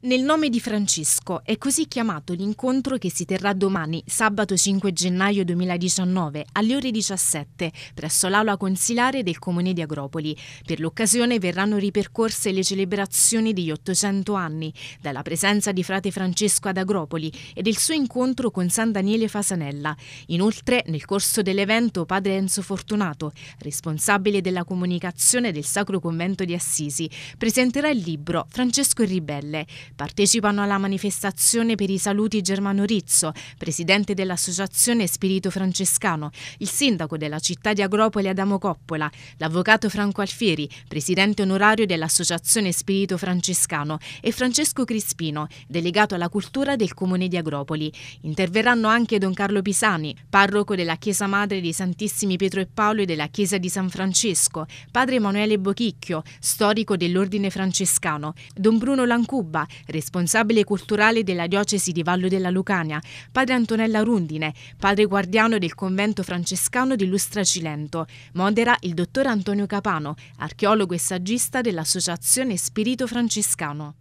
Nel nome di Francesco è così chiamato l'incontro che si terrà domani, sabato 5 gennaio 2019, alle ore 17, presso l'aula consilare del comune di Agropoli. Per l'occasione verranno ripercorse le celebrazioni degli 800 anni, dalla presenza di frate Francesco ad Agropoli e del suo incontro con San Daniele Fasanella. Inoltre, nel corso dell'evento, padre Enzo Fortunato, responsabile della comunicazione del Sacro Convento di Assisi, presenterà il libro Francesco e Ribelle Partecipano alla manifestazione per i saluti Germano Rizzo, presidente dell'associazione Spirito Francescano, il sindaco della città di Agropoli Adamo Coppola, l'avvocato Franco Alfieri, presidente onorario dell'associazione Spirito Francescano e Francesco Crispino, delegato alla cultura del comune di Agropoli. Interverranno anche Don Carlo Pisani, parroco della Chiesa Madre dei Santissimi Pietro e Paolo e della Chiesa di San Francesco, padre Emanuele Bochicchio, storico dell'Ordine Francescano, Don Bruno Lancuba, responsabile culturale della diocesi di Vallo della Lucania, padre Antonella Rundine, padre guardiano del convento francescano di Lustra Cilento, modera il dottor Antonio Capano, archeologo e saggista dell'Associazione Spirito Francescano.